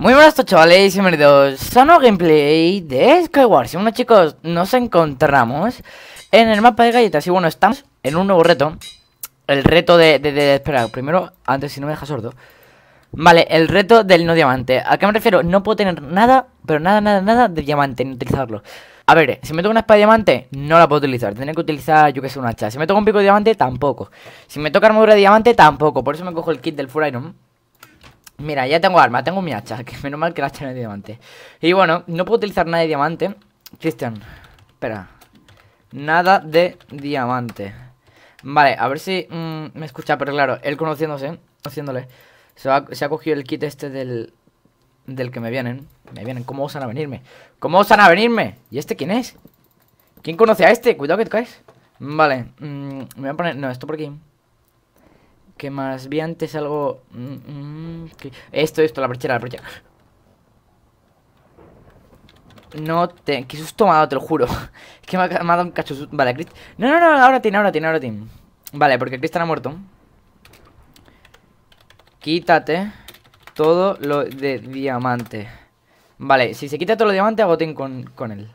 Muy buenas chavales, y bienvenidos a un gameplay de Skyward. Bueno chicos, nos encontramos en el mapa de galletas y bueno, estamos en un nuevo reto. El reto de... de, primero, antes si no me deja sordo. Vale, el reto del no diamante. ¿A qué me refiero? No puedo tener nada, pero nada, nada, nada de diamante, ni utilizarlo. A ver, eh, si me toca una espada de diamante, no la puedo utilizar. Tendré que utilizar, yo que sé, un hacha. Si me toca un pico de diamante, tampoco. Si me toca armadura de diamante, tampoco. Por eso me cojo el kit del Full Iron. Mira, ya tengo arma, tengo mi hacha, que menos mal que la hacha es de diamante. Y bueno, no puedo utilizar nada de diamante. Cristian, espera. Nada de diamante. Vale, a ver si mm, me escucha, pero claro, él conociéndose, haciéndole se, ha cogido el kit este del, del que me vienen. Me vienen, ¿cómo osan a venirme? ¿Cómo osan a venirme? ¿Y este quién es? ¿Quién conoce a este? Cuidado que te caes. Vale, mm, me voy a poner... No, esto por aquí. Que más? bien antes algo... Mm, mm, esto, esto, la perchera, la perchera. No te... Qué susto me ha dado, te lo juro. Es que me ha, dado un cacho... Vale, Chris... No, no, no, ahora tiene, ahora tiene, ahora tiene. Vale, porque Cristian ha muerto. Quítate todo lo de diamante. Vale, si se quita todo lo de diamante, agoten con, con él.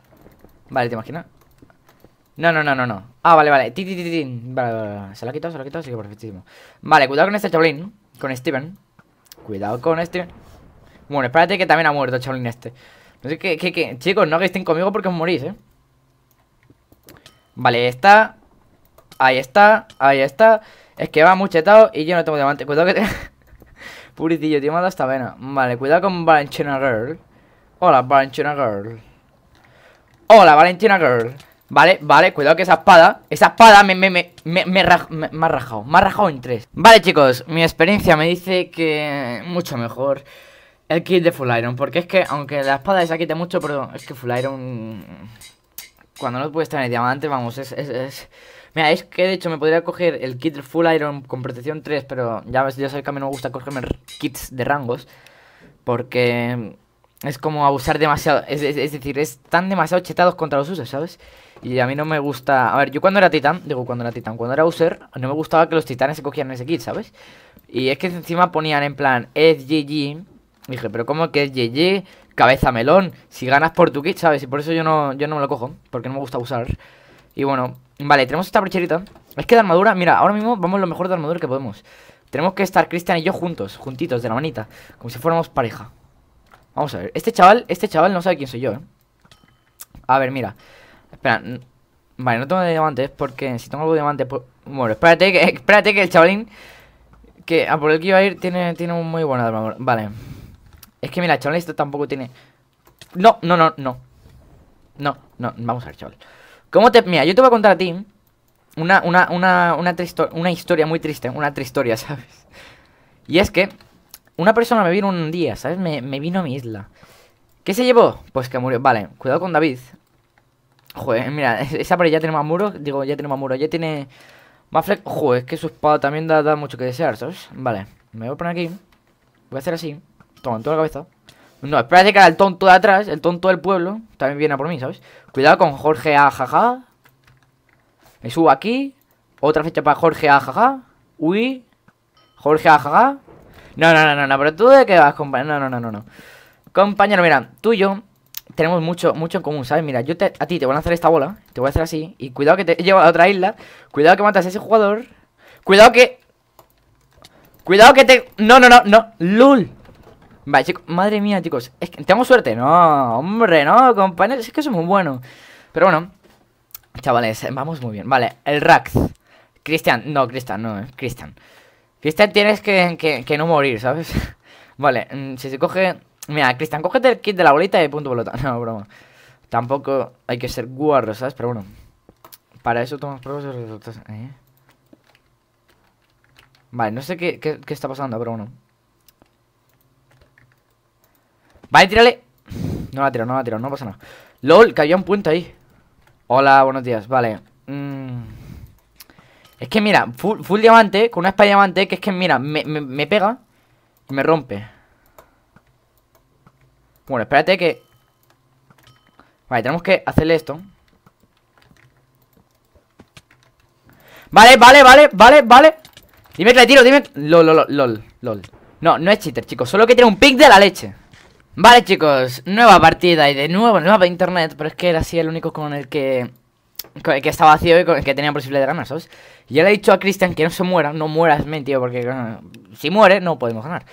Vale, ¿te imaginas? No, no, no, no, no. Ah, vale, vale. Vale, vale, Se lo ha quitado, se lo ha quitado, así que perfectísimo. Vale, cuidado con este chablín. Con Steven. Cuidado con Steven. Bueno, espérate que también ha muerto el chablín este. No sé qué, qué, qué. Chicos, no que estén conmigo porque os morís, eh. Vale, está. Ahí está. Ahí está. Es que va muchetado y yo no tengo diamante. Cuidado que. Te... Puritillo, tío, dado esta vena. Vale, cuidado con Valentina Girl. Hola, Valentina Girl. Hola, Valentina Girl. Vale, vale, cuidado que esa espada Esa espada me, me, me, me, me, ha rajado Me ha rajado en tres Vale chicos, mi experiencia me dice que Mucho mejor el kit de Full Iron Porque es que, aunque la espada esa quite mucho Pero es que Full Iron Cuando no puedes tener diamante, vamos es, es, es... Mira, es que de hecho me podría coger el kit de Full Iron con protección 3 Pero ya ves, yo que a mí no me gusta cogerme kits de rangos Porque es como abusar demasiado es, es, es decir, están demasiado chetados contra los usos, ¿sabes? Y a mí no me gusta... A ver, yo cuando era titán, digo cuando era titán, cuando era user, no me gustaba que los titanes se cogieran ese kit, ¿sabes? Y es que encima ponían en plan, es GG. Dije, pero ¿cómo que es GG? Cabeza melón, si ganas por tu kit, ¿sabes? Y por eso yo no, yo no me lo cojo, porque no me gusta usar. Y bueno, vale, tenemos esta brocherita. Es que de armadura, mira, ahora mismo vamos lo mejor de armadura que podemos. Tenemos que estar Cristian y yo juntos, juntitos, de la manita, como si fuéramos pareja. Vamos a ver, este chaval, este chaval no sabe quién soy yo, ¿eh? A ver, mira. Espera, vale, no tengo diamantes porque si tengo algo de diamante... Pues... Bueno, espérate que, espérate que el chavalín que a por el que iba a ir tiene, tiene un muy buen arma Vale. Es que mira, chaval, esto tampoco tiene... No, no, no, no. No, no, vamos a ver, chaval. ¿Cómo te...? Mira, yo te voy a contar a ti una, una, una, una, una historia muy triste, una tristoria, ¿sabes? Y es que una persona me vino un día, ¿sabes? Me, me vino a mi isla. ¿Qué se llevó? Pues que murió. Vale, cuidado con David. Joder, mira, esa pared ya tiene más muros. Digo, ya tiene más muros. Ya tiene más flex. Joder, es que su espada también da, mucho que desear, ¿sabes? Vale, me voy a poner aquí. Voy a hacer así. Toma, en toda la cabeza. No, espérate que el tonto de atrás, el tonto del pueblo, también viene a por mí, ¿sabes? Cuidado con Jorge Ajaja. Me subo aquí. Otra fecha para Jorge Ajaja. Uy. Jorge Ajaja. No, no, no, no, no, pero tú de qué vas, compañero. No, no, no, no, no. Compañero, mira, tú y yo tenemos mucho, mucho en común, ¿sabes? Mira, yo a ti te voy a lanzar esta bola, te voy a hacer así, y cuidado que te lleva a otra isla, cuidado que matas a ese jugador, cuidado que... Cuidado que te... No, no, no, no, ¡Lul! Vale, chicos, madre mía, chicos, es que tengo suerte, no, hombre, no, compañeros, es que somos buenos. Pero bueno, chavales, vamos muy bien. Vale, el Rax. Cristian, no, Cristian, no, eh, Cristian. Cristian tienes que, que, que no morir, ¿sabes? vale, mm, si se coge Mira, Cristian, cógete el kit de la bolita y punto pelota. No, broma. Tampoco hay que ser guarro, ¿sabes? Pero bueno. Para eso tomas pruebas de resultados. ¿eh? Vale, no sé qué, qué, qué, está pasando, pero bueno. Vale, tírale. No la tirado, no la tirado no pasa nada. LOL, que había un punto ahí. Hola, buenos días. Vale. Mm. Es que mira, full, diamante, con una espada diamante, que es que mira, me, me, me pega y me rompe. Bueno, espérate que... Vale, tenemos que hacerle esto. Vale, vale, vale, vale, vale. Dime que le tiro, dime... Lol, lol, lol, No, no es cheater, chicos. Solo que tiene un pick de la leche. Vale, chicos. Nueva partida y de nuevo nueva internet. Pero es que era así el único con el que... Con el que estaba vacío y con el que tenía posibilidad de ganar, ¿sabes? Y ya le he dicho a Christian que no se muera. No mueras, es mentira porque... Si muere, no podemos ganar.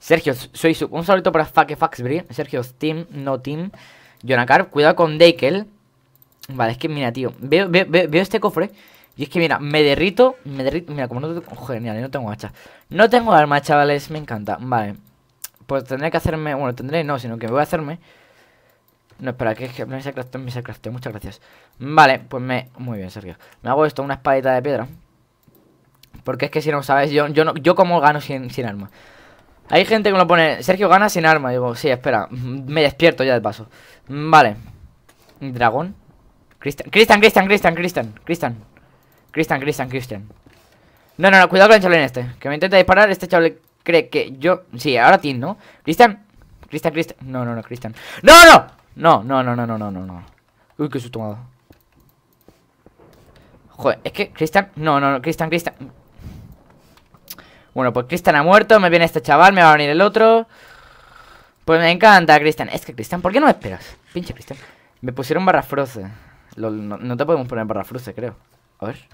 Sergio, soy su... Un saludo para FakeFaxBri Sergio, team, no Team. Jonacar, cuidado con dekel Vale, es que mira, tío. Veo, este cofre. Y es que mira, me derrito. Me derrito. Mira, como no tengo. Oh, genial, eh, no tengo hacha. No tengo arma, chavales. Me encanta. Vale. Pues tendré que hacerme. Bueno, tendré no, sino que voy a hacerme. No, espera, que es que me se crafteo, me se crafteo. Muchas gracias. Vale, pues me. Muy bien, Sergio. Me hago esto, una espadita de piedra. Porque es que si no sabes, yo, yo, no, yo como gano sin, sin arma. Hay gente que me lo pone, Sergio gana sin arma. Digo, sí, espera, mm, me despierto ya de paso. Mm, vale. Dragón. Cristian, Cristian, Cristian, Cristian, Cristian, Cristian. Cristian, Cristian, No, no, no, cuidado con el chaval este. Que me intenta disparar, este chaval cree que yo... Sí, ahora Tim, ¿no? Cristian, Cristian, Cristian. No, no, no, Cristian. ¡No, no! No, no, no, no, no, no, no, no. Uy, qué susto me Joder, es que Cristian... No, no, no, Cristian, Cristian... Bueno, pues Cristian ha muerto, me viene este chaval, me va a venir el otro. Pues me encanta, Cristian. Es que, Cristian, ¿por qué no me esperas? Pinche Cristian. Me pusieron barra froce. No, te podemos poner barra froce, creo. A ver.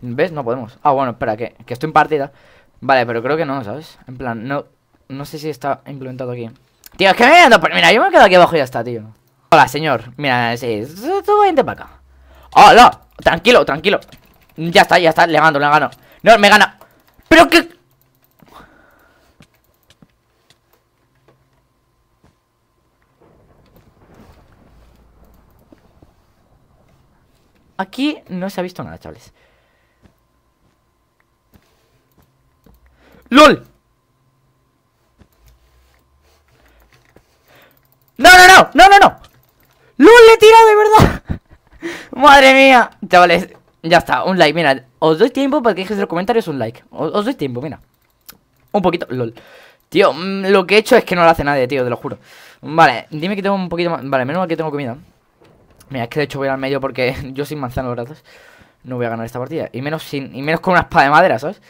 ¿Ves? No podemos. Ah, bueno, espera, que, que estoy en partida. Vale, pero creo que no, ¿sabes? En plan, no, no sé si está implementado aquí. Tío, es que me Mira, yo me he quedado aquí abajo y ya está, tío. Hola, señor. Mira, sí. Tú vente para acá. ¡Hola! Tranquilo, tranquilo. Ya está, ya está. Le gano, le gano. No, me gana. Pero qué? Aquí no se ha visto nada, chavales. ¡LOL! ¡No, no, no! ¡No, no, no! ¡LOL le he tirado de verdad! ¡Madre mía! Chavales, ya está, un like, mira, os doy tiempo para que dejes los comentarios un like. Os, doy tiempo, mira. Un poquito, lol. Tío, mm, lo que he hecho es que no lo hace nadie, tío, te lo juro. Vale, dime que tengo un poquito más. Vale, menos mal que tengo comida. Mira, es que de hecho voy al medio porque yo sin manzana, brazos No voy a ganar esta partida. Y menos sin y menos con una espada de madera, ¿sabes?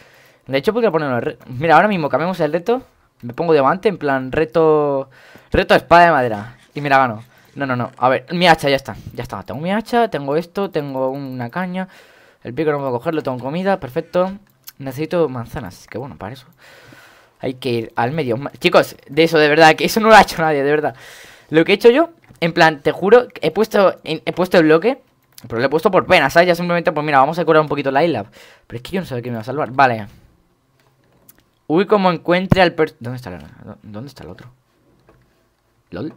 De hecho, podría poner una Mira, ahora mismo cambiamos el reto. Me pongo diamante, en plan, reto. Reto espada de madera. Y me la gano. No, no, no. A ver, mi hacha, ya está. Ya está. Tengo mi hacha, tengo esto, tengo una caña. El pico no puedo cogerlo, tengo comida, perfecto. Necesito manzanas, que bueno, para eso. Hay que ir al medio. Chicos, de eso, de verdad, que eso no lo ha hecho nadie, de verdad. Lo que he hecho yo, en plan, te juro, he puesto, he puesto el bloque, pero lo he puesto por pena, ¿sabes? Ya simplemente, pues mira, vamos a curar un poquito la isla. Pero es que yo no sé qué me va a salvar. Vale. Uy, como encuentre al per... ¿Dónde está ¿Dónde está el otro? ¿Lol?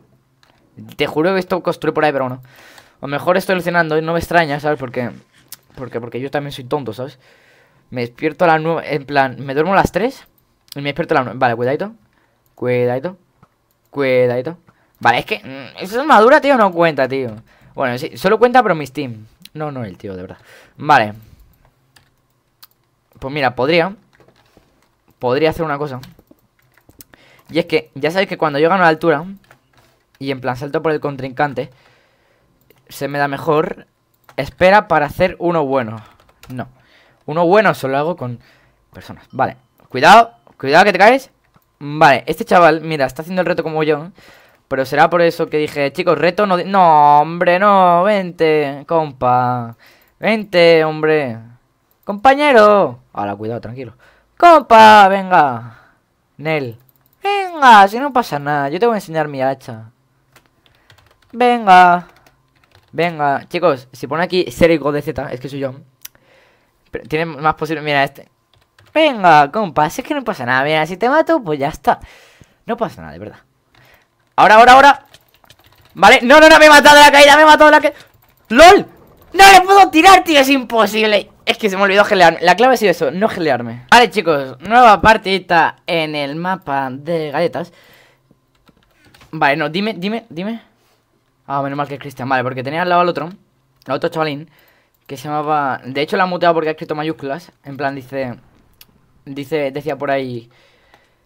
Te juro que esto construí por ahí, pero bueno. O mejor estoy alucinando y no me extraña, ¿sabes? Porque, porque, porque yo también soy tonto, ¿sabes? Me despierto a las nueve en plan, me duermo a las tres y me despierto a las nueve Vale, cuidadito. Cuidadito. Cuidadito. Vale, es que mm, esa armadura, tío, no cuenta, tío. Bueno, sí, solo cuenta pero mi Steam No, no, el tío, de verdad. Vale. Pues mira, podría. Podría hacer una cosa. Y es que, ya sabéis que cuando yo gano la altura, y en plan salto por el contrincante, se me da mejor. Espera para hacer uno bueno. No. Uno bueno solo hago con personas. Vale. Cuidado. Cuidado que te caes. Vale. Este chaval, mira, está haciendo el reto como yo. Pero será por eso que dije, chicos, reto no... No, hombre, no. Vente, compa. Vente, hombre. Compañero. Ahora, cuidado, tranquilo. Compa, venga. Nel. Venga, si no pasa nada. Yo te voy a enseñar mi hacha. Venga. Venga. Chicos, si pone aquí Serico de Z, es que soy yo. Pero tiene más posibilidades. Mira este. Venga, compas, es que no pasa nada. Mira, si te mato, pues ya está. No pasa nada, de verdad. Ahora, ahora, ahora. Vale, no, no, no, me he matado de la caída, me he matado la caída. ¡LOL! ¡No le puedo tirar, tío! ¡Es imposible! Es que se me olvidó gelearme. La clave ha sido eso, no gelearme. Vale, chicos, nueva partita en el mapa de galletas. Vale, no, dime, dime, dime. Ah, menos mal que es Cristian, vale, porque tenía al lado al otro, al otro chavalín, que se llamaba... De hecho, la ha muteado porque ha escrito mayúsculas. En plan, dice... Dice, decía por ahí...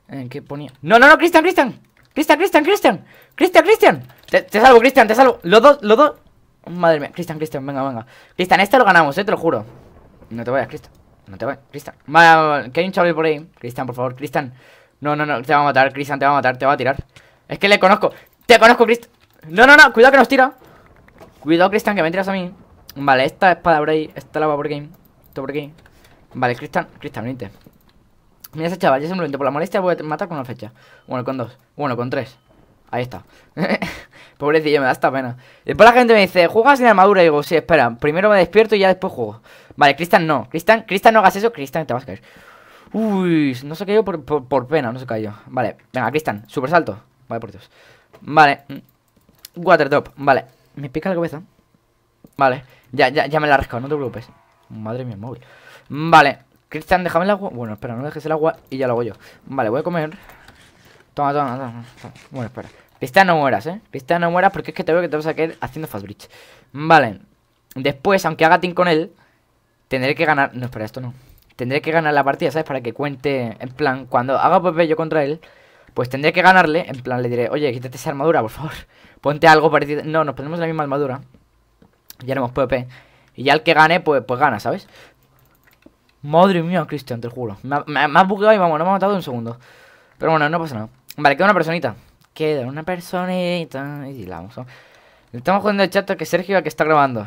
Eh, ¿Qué ponía? ¡No, no, no, Cristian, Cristian! ¡Cristian, Cristian, Cristian! ¡Cristian, Cristian! Te, salvo, Cristian, te salvo. Los dos, los dos... Madre mía, Cristian, Cristian, venga, venga. Cristian, este lo ganamos, eh, te lo juro. No te vayas, Cristian. No te vayas, Cristian. Vale, que hay un chaval por ahí. Cristian, por favor, Cristian. No, no, no, te va a matar, Cristian, te va a matar, te va a tirar. Es que le conozco. Te conozco, Cristian. No, no, no, cuidado que nos tira Cuidado, Cristian, que me tiras a mí Vale, esta es para ahí esta la va por aquí Esto por aquí Vale, Cristian, Cristian, vente Mira ese chaval, ya simplemente por la molestia voy a matar con la fecha Bueno, con dos, bueno, con tres Ahí está Pobrecillo, me da esta pena Después la gente me dice, ¿juegas sin armadura? Y digo, sí, espera, primero me despierto y ya después juego Vale, Cristian no, Cristian, Cristian no hagas eso Cristian, te vas a caer Uy, no se qué por, por, pena, no se cayó Vale, venga, Cristian, super salto Vale, por Dios Vale mm. Waterdrop, vale. Me pica la cabeza. Vale, ya, ya, ya me la he no te preocupes. Madre mía, móvil. Vale, Cristian, déjame el agua. Bueno, espera, no dejes el agua y ya lo hago yo. Vale, voy a comer. Toma, toma, toma. Bueno, espera. Cristian, no mueras, ¿eh? Cristian, no mueras porque es que te veo que te vas a quedar haciendo fast bridge. Vale. Después, aunque haga team con él, tendré que ganar... No, espera, esto no. Tendré que ganar la partida, ¿sabes? Para que cuente, en plan, cuando haga pepe yo contra él... Pues tendré que ganarle, en plan le diré, oye, quítate esa armadura, por favor. Ponte algo parecido. No, nos ponemos la misma armadura. Y haremos PvP. Y ya el que gane, pues, pues gana, ¿sabes? Madre mía, Cristian, te juro. Me, me, bugueado y vamos, no me ha matado un segundo. Pero bueno, no pasa nada. Vale, queda una personita. Queda una personita. Y la vamos Le estamos jugando el chat que Sergio, que está grabando.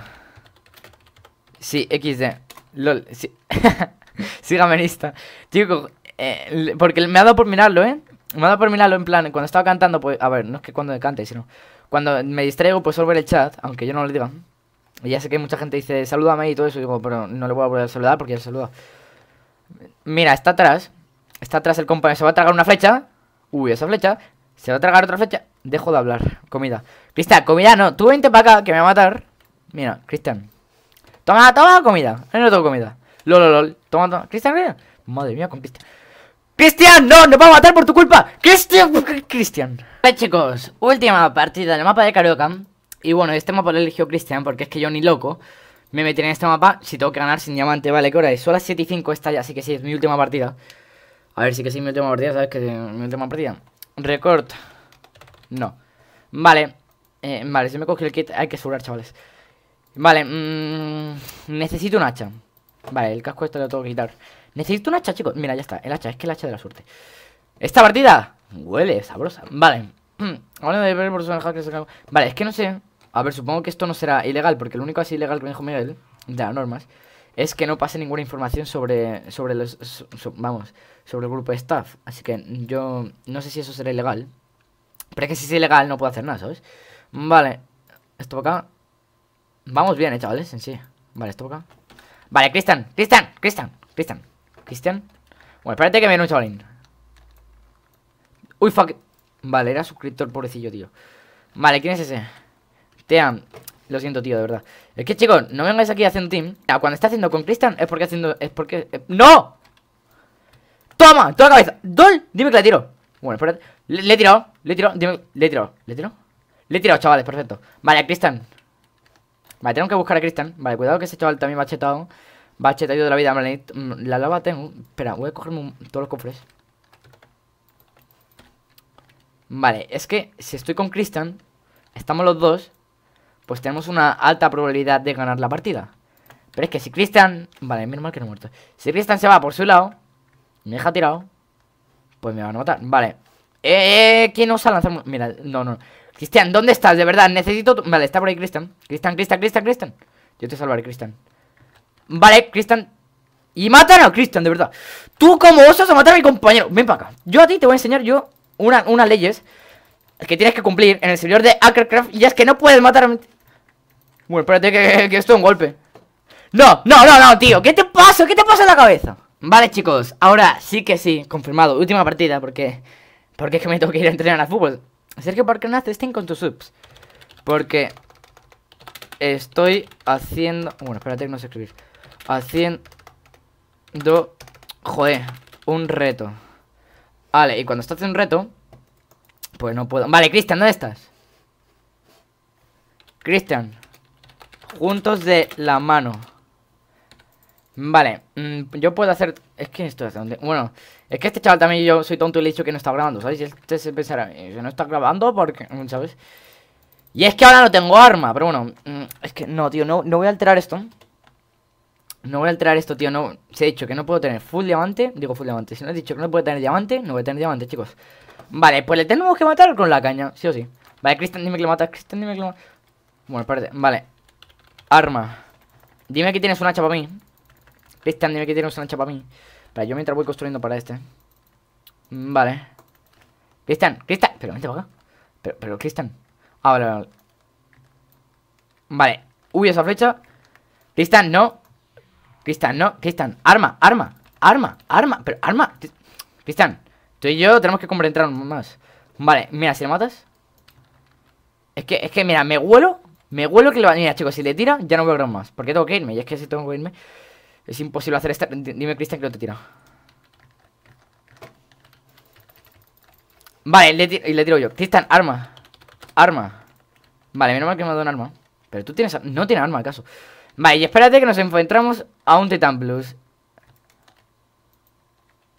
Sí, XD. LOL, sí. Sígame en Tío, eh, porque me ha dado por mirarlo, ¿eh? me da por mirarlo en plan, cuando estaba cantando, pues, a ver, no es que cuando cante, sino cuando me distraigo, pues suelo ver el chat, aunque yo no lo diga. Y ya sé que mucha gente dice, salúdame y todo eso, digo, pero no le voy a volver a saludar porque ya saluda. Mira, está atrás, está atrás el compañero, se va a tragar una flecha. Uy, esa flecha, se va a tragar otra flecha. Dejo de hablar, comida. Cristian, comida no, tú vente para acá que me va a matar. Mira, Cristian, toma, toma comida, no tengo comida. Lol, toma, toma, Cristian, Madre mía, con Cristian. ¡Cristian! ¡No! ¡Nos va a matar por tu culpa! ¡Cristian! ¡Cristian! Vale, chicos, última partida del mapa de Carioca Y bueno, este mapa lo eligió Cristian porque es que yo ni loco me metí en este mapa si tengo que ganar sin diamante. Vale, ¿qué hora es? Son las 7 y 5 esta ya, así que sí, es mi última partida. A ver, sí que sí, mi última partida, ¿sabes que Mi última partida. Record. No. Vale. Eh, vale, si me cogí el kit hay que subir, chavales. Vale, mm, necesito un hacha. Vale, el casco este lo tengo que quitar. Necesito un hacha, chicos. Mira, ya está. El hacha, es que el hacha de la suerte. Esta partida huele sabrosa. Vale. Vale, es que no sé. A ver, supongo que esto no será ilegal, porque lo único así ilegal que me dijo Miguel, de las normas, es que no pase ninguna información sobre, sobre los, vamos, sobre el grupo de staff. Así que yo no sé si eso será ilegal. Pero es que si es ilegal no puedo hacer nada, ¿sabes? Vale, esto acá. Vamos bien, eh, chavales, en sí. Vale, esto para acá. Vale, Cristian, Cristian, Cristian, Cristian. Cristian. Bueno, espérate que me viene un chavalín. Uy, fuck. Vale, era suscriptor, pobrecillo, tío. Vale, ¿quién es ese? Team. Lo siento, tío, de verdad. Es que, chicos, no vengáis aquí haciendo team. Cuando está haciendo con Cristian es porque haciendo... Es porque... Eh, ¡No! ¡Toma! ¡Toda la cabeza! ¡Dol! Dime que le tiro. Bueno, espérate. Le, he tirado. Le he tirado. Le he tirado. ¿Le he Le he tirado, chavales. Perfecto. Vale, Cristian. Vale, tengo que buscar a Cristian. Vale, cuidado que ese chaval también me ha chetado. Bache, te ayudo de la vida, mm, La lava tengo. Espera, voy a cogerme todos los cofres. Vale, es que si estoy con Christian, estamos los dos, pues tenemos una alta probabilidad de ganar la partida. Pero es que si Christian... Vale, menos mal que no he muerto. Si Christian se va por su lado, me deja tirado, pues me van a matar. Vale. Eh, eh, eh ¿Quién nos ha lanzado? Mira, no, no. Cristian, ¿dónde estás? De verdad, necesito... Vale, está por ahí Cristian. Cristian, Cristian, Cristian, Cristian. Yo te salvaré, Cristian. Vale, Cristian. Y a Cristian, de verdad. Tú como osas a matar a mi compañero. Ven para acá. Yo a ti te voy a enseñar yo una, unas leyes que tienes que cumplir en el servidor de Ackercraft. Y es que no puedes matar a mi... Bueno, espérate que, esto es un golpe. No, no, no, no, tío. ¿Qué te pasa? ¿Qué te pasa en la cabeza? Vale, chicos. Ahora sí que sí. Confirmado. Última partida porque... Porque es que me tengo que ir a entrenar al fútbol. Sergio, ¿por qué no haces con tus subs? Porque... Estoy haciendo... Bueno, espérate que no sé escribir haciendo, joder, un reto. Vale, y cuando estás haciendo un reto, pues no puedo. Vale, Cristian, ¿dónde estás? Cristian, juntos de la mano. Vale, mm, yo puedo hacer... Es que esto es donde... Bueno, es que este chaval también yo soy tonto y le dicho que no está grabando, ¿sabes? Y este se pensará, ¿se eh, no está grabando? Porque, mm, ¿sabes? Y es que ahora no tengo arma, pero bueno, mm, es que no, tío, no, no voy a alterar esto. No voy a alterar esto, tío. No, se ha dicho que no puedo tener full diamante. Digo full diamante. Si no he dicho que no puedo tener diamante, no voy a tener diamante, chicos. Vale, pues le tenemos que matar con la caña, sí o sí. Vale, Cristian, dime que lo matas. Cristian, dime que lo matas. Bueno, espérate. Vale. Arma. Dime que tienes una hacha para mí. Cristian, dime que tienes una hacha para mí. Para yo mientras voy construyendo para este. Mm, vale. Cristian, Cristian. Pero vente para acá. Pero, pero Cristian. Ah, vale, vale. Vale. Huye esa flecha. Cristian, no. Cristian, no, Cristian, arma, arma, arma, arma, pero arma. Cristian, tú y yo tenemos que comprendernos más. Vale, mira, si le matas. Es que, es que, mira, me huelo. Me huelo que le va. Mira, chicos, si le tira, ya no voy más. Porque tengo que irme. Y es que si tengo que irme, es imposible hacer esta. Dime, Cristian, que lo te tira. Vale, le y le tiro yo. Cristian, arma. Arma. Vale, menos mal que me ha dado un arma. Pero tú tienes. No tiene arma, acaso. Vale, y espérate que nos enfrentamos a un Titan Plus.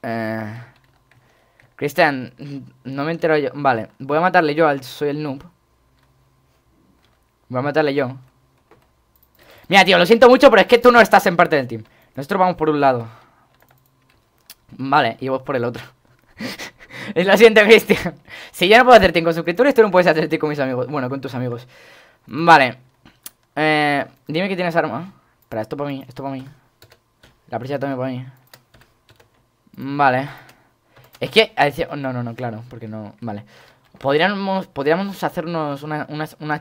Eh, Cristian, no me entero yo. Vale, voy a matarle yo al... Soy el noob. Voy a matarle yo. Mira, tío, lo siento mucho, pero es que tú no estás en parte del team. Nosotros vamos por un lado. Vale, y vos por el otro. es la siguiente, Cristian. Si yo no puedo hacer team con suscriptores, tú no puedes hacer team con mis amigos. Bueno, con tus amigos. Vale. Eh, dime que tienes arma. Espera, esto para mí, esto para mí. La prisa también para mí. Mm, vale. Es que... No, no, no, claro, porque no... Vale. Podríamos, podríamos hacernos una, una, una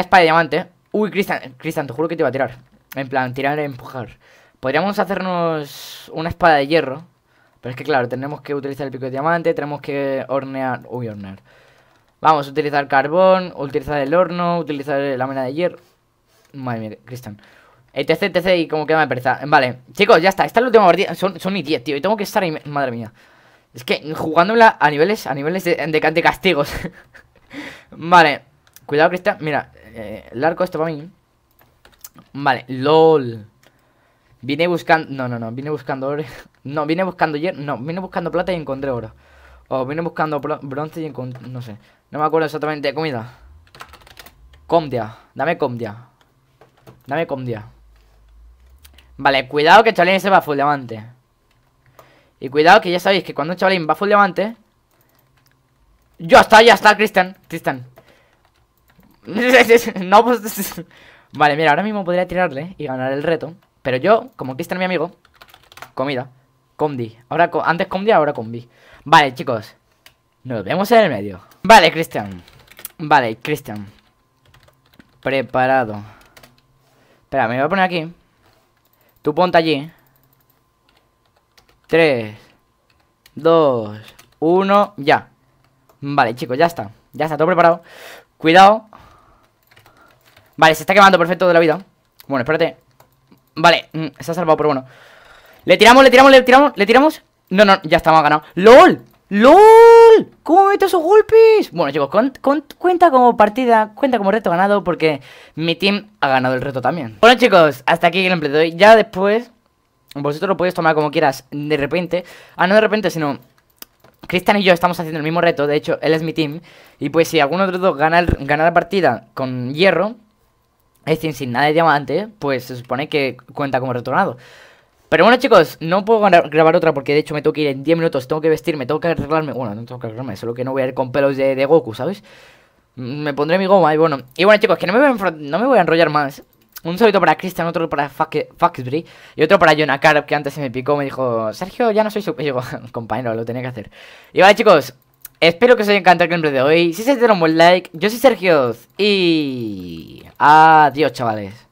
espada de diamante. Uy, Cristian, Cristian, te juro que te iba a tirar. En plan, tirar empujar. Podríamos hacernos una espada de hierro. Pero es que claro, tenemos que utilizar el pico de diamante, tenemos que hornear... Uy, hornear. Vamos, utilizar carbón, utilizar el horno, utilizar la mena de hierro. Madre mía, Cristian. Etc, eh, etc, y como que me pereza. Vale, chicos, ya está. Esta es la última partida. Son, son ni 10, tío. Y tengo que estar ahí. Madre mía. Es que jugándola a niveles, a niveles de, castigos. vale. Cuidado, Cristian. Mira, Largo eh, el arco esto para mí. Vale, LOL. Vine buscando... No, no, no. Vine buscando oro. No, vine buscando hierro. No, vine buscando plata y encontré oro. O vine buscando bronce y encontré... No sé. No me acuerdo exactamente. Comida. Comdia. Dame comdia. Dame comdia. Vale, cuidado que Chavalín se va full diamante. Y cuidado que ya sabéis que cuando un va full diamante... Ya está, ya está, Cristian. Cristian. no, pues... vale, mira, ahora mismo podría tirarle y ganar el reto. Pero yo, como Cristian mi amigo... Comida. Comdi. Ahora, antes comdia, ahora combi. Vale, chicos. Nos vemos en el medio. Vale, Cristian. Vale, Cristian. Preparado. Espera, me voy a poner aquí. Tú ponte allí. Tres 2, 1, ya. Vale, chicos, ya está. Ya está todo preparado. Cuidado. Vale, se está quemando perfecto de la vida. Bueno, espérate. Vale, mm, se ha salvado, por bueno. Le tiramos, le tiramos, le tiramos, le tiramos. No, no, ya estamos ganado. ¡LOL! ¡LOL! ¿Cómo mete esos golpes? Bueno, chicos, cuenta como partida, cuenta como reto ganado porque mi team ha ganado el reto también. Bueno, chicos, hasta aquí el empleo hoy. Ya después, vosotros lo podéis tomar como quieras de repente. Ah, no de repente, sino... Cristian y yo estamos haciendo el mismo reto, de hecho, él es mi team. Y pues si alguno de los dos gana, la partida con hierro, es decir, sin nada de diamante, pues se supone que cuenta como retornado. Pero bueno chicos, no puedo grabar otra porque de hecho me tengo que ir en 10 minutos, tengo que vestirme, tengo que arreglarme, bueno, no tengo que arreglarme, solo que no voy a ir con pelos de, Goku, ¿sabes? Mm, me pondré mi goma y bueno. Y bueno chicos, que no me voy a, no me voy a enrollar más. Un saludo para Christian, otro para Faxbury y otro para Jonacar, que antes se me picó, me dijo, Sergio, ya no soy su... Y digo, compañero, lo tenía que hacer. Y vale chicos, espero que os haya encantado el gameplay de hoy. Si se dieron un buen like, yo soy Sergio y... Adiós chavales.